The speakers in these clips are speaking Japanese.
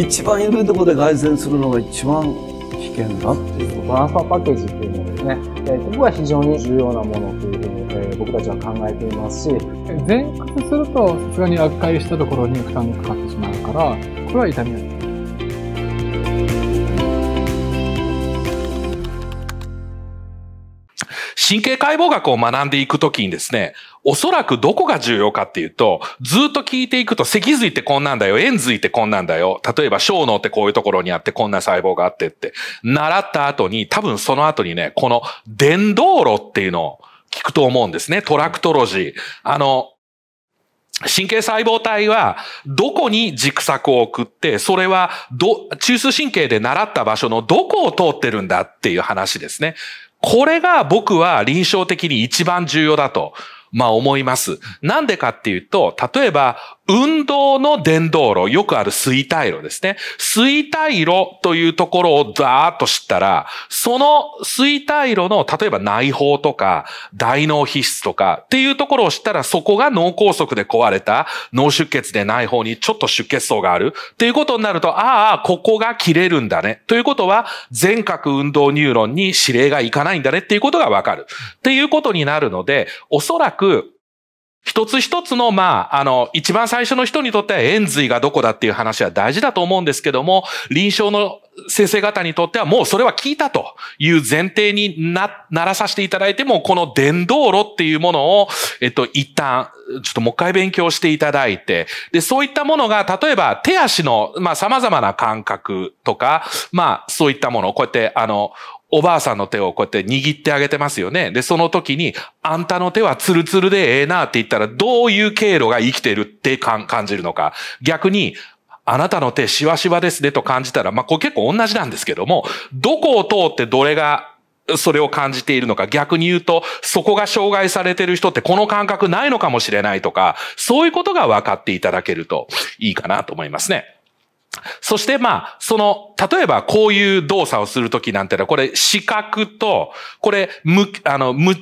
一番緩いところで凱旋するのが一番危険だっていうトランスーパッケージっていうものですね、えー、ここが非常に重要なものというふうに、えー、僕たちは考えていますし前屈するとさすがに悪化したところに負担がかかってしまうからこれは痛みが神経解剖学を学んでいくときにですね、おそらくどこが重要かっていうと、ずっと聞いていくと、脊髄ってこんなんだよ、円髄ってこんなんだよ、例えば小脳ってこういうところにあってこんな細胞があってって、習った後に、多分その後にね、この伝道路っていうのを聞くと思うんですね。トラクトロジー。あの、神経細胞体はどこに軸索を送って、それはど、中枢神経で習った場所のどこを通ってるんだっていう話ですね。これが僕は臨床的に一番重要だとまあ思います。なんでかっていうと、例えば、運動の伝導路、よくある水体路ですね。水体路というところをざーっと知ったら、その水体路の、例えば内包とか、大脳皮質とかっていうところを知ったら、そこが脳梗塞で壊れた、脳出血で内包にちょっと出血層があるっていうことになると、ああ、ここが切れるんだね。ということは、全角運動ニューロンに指令がいかないんだねっていうことがわかる。っていうことになるので、おそらくく、一つ一つの、まあ、あの、一番最初の人にとっては円髄がどこだっていう話は大事だと思うんですけども、臨床の先生方にとってはもうそれは聞いたという前提にな、ならさせていただいても、この伝道路っていうものを、えっと、一旦、ちょっともう一回勉強していただいて、で、そういったものが、例えば手足の、まあ、様々な感覚とか、まあ、そういったもの、こうやって、あの、おばあさんの手をこうやって握ってあげてますよね。で、その時に、あんたの手はツルツルでええなって言ったら、どういう経路が生きてるって感じるのか。逆に、あなたの手しわしわですねと感じたら、まあ、これ結構同じなんですけども、どこを通ってどれがそれを感じているのか、逆に言うと、そこが障害されてる人ってこの感覚ないのかもしれないとか、そういうことが分かっていただけるといいかなと思いますね。そしてまあ、その、例えばこういう動作をするときなんてのは、これ視覚と、これ、む、あの、む、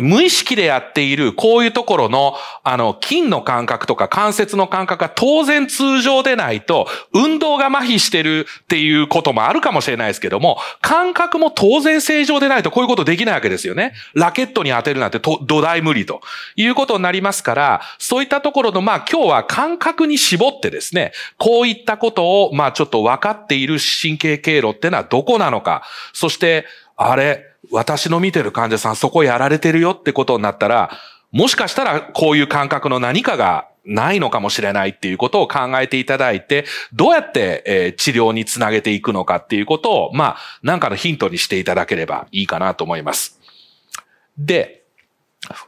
無意識でやっている、こういうところの、あの、筋の感覚とか関節の感覚が当然通常でないと、運動が麻痺してるっていうこともあるかもしれないですけども、感覚も当然正常でないとこういうことできないわけですよね。ラケットに当てるなんて土台無理ということになりますから、そういったところの、まあ今日は感覚に絞ってですね、こういったことを、まあちょっと分かっている神経経路ってのはどこなのか、そして、あれ、私の見てる患者さんそこやられてるよってことになったら、もしかしたらこういう感覚の何かがないのかもしれないっていうことを考えていただいて、どうやって、え治療につなげていくのかっていうことを、まあ、なんかのヒントにしていただければいいかなと思います。で、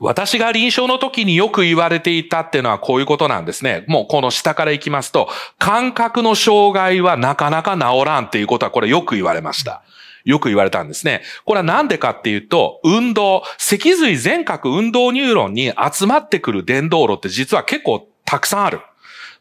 私が臨床の時によく言われていたっていうのはこういうことなんですね。もうこの下から行きますと、感覚の障害はなかなか治らんっていうことはこれよく言われました。うんよく言われたんですね。これはなんでかっていうと、運動、脊髄全角運動ニューロンに集まってくる電動路って実は結構たくさんある。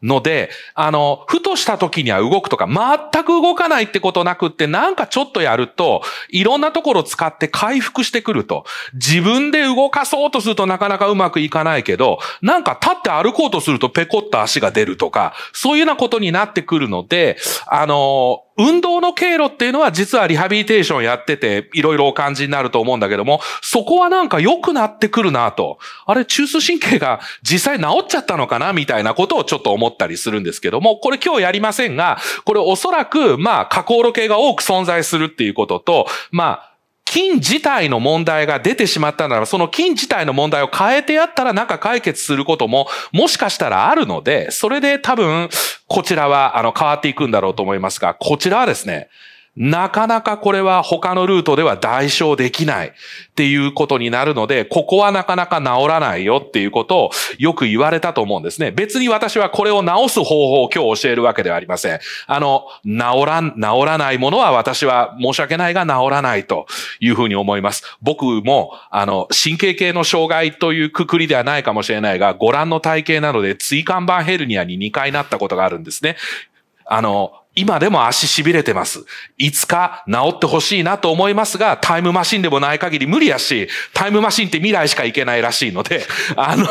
ので、あの、ふとした時には動くとか、全く動かないってことなくって、なんかちょっとやると、いろんなところを使って回復してくると。自分で動かそうとするとなかなかうまくいかないけど、なんか立って歩こうとするとペコッと足が出るとか、そういうようなことになってくるので、あの、運動の経路っていうのは実はリハビリテーションやってて、いろいろお感じになると思うんだけども、そこはなんか良くなってくるなと。あれ、中枢神経が実際治っちゃったのかなみたいなことをちょっと思ったりするんですけども、これ今日やりませんが、これおそらく、まあ、加工路系が多く存在するっていうことと、まあ、金自体の問題が出てしまったなら、その金自体の問題を変えてやったらなんか解決することももしかしたらあるので、それで多分こちらはあの変わっていくんだろうと思いますが、こちらはですね、なかなかこれは他のルートでは代償できないっていうことになるので、ここはなかなか治らないよっていうことをよく言われたと思うんですね。別に私はこれを治す方法を今日教えるわけではありません。あの、治らん、治らないものは私は申し訳ないが治らないというふうに思います。僕も、あの、神経系の障害というくくりではないかもしれないが、ご覧の体型なので、椎間板ヘルニアに2回なったことがあるんですね。あの、今でも足痺れてます。いつか治ってほしいなと思いますが、タイムマシンでもない限り無理やし、タイムマシンって未来しか行けないらしいので、あの、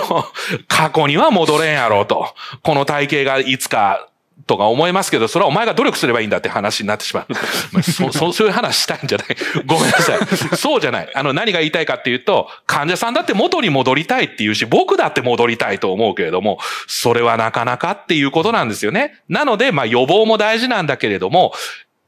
過去には戻れんやろうと。この体型がいつかとか思いますけど、それはお前が努力すればいいんだって話になってしまう。そそそういう話したいんじゃない ごめんなさい。そうじゃない。あの、何が言いたいかっていうと、患者さんだって元に戻りたいっていうし、僕だって戻りたいと思うけれども、それはなかなかっていうことなんですよね。なので、まあ予防も大事なんだけれども、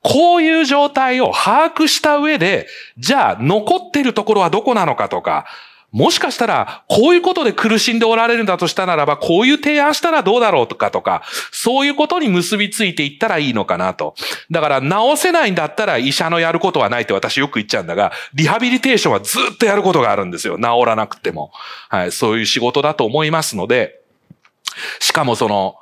こういう状態を把握した上で、じゃあ残ってるところはどこなのかとか、もしかしたら、こういうことで苦しんでおられるんだとしたならば、こういう提案したらどうだろうとかとか、そういうことに結びついていったらいいのかなと。だから、治せないんだったら医者のやることはないって私よく言っちゃうんだが、リハビリテーションはずっとやることがあるんですよ。治らなくても。はい、そういう仕事だと思いますので、しかもその、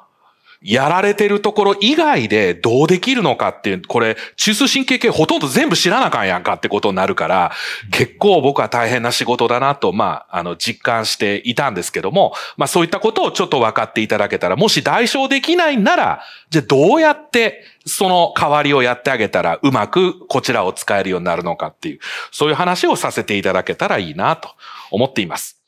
やられてるところ以外でどうできるのかっていう、これ、中枢神経系ほとんど全部知らなあかんやんかってことになるから、結構僕は大変な仕事だなと、まあ、あの、実感していたんですけども、まあそういったことをちょっと分かっていただけたら、もし代償できないなら、じゃあどうやってその代わりをやってあげたらうまくこちらを使えるようになるのかっていう、そういう話をさせていただけたらいいなと思っています。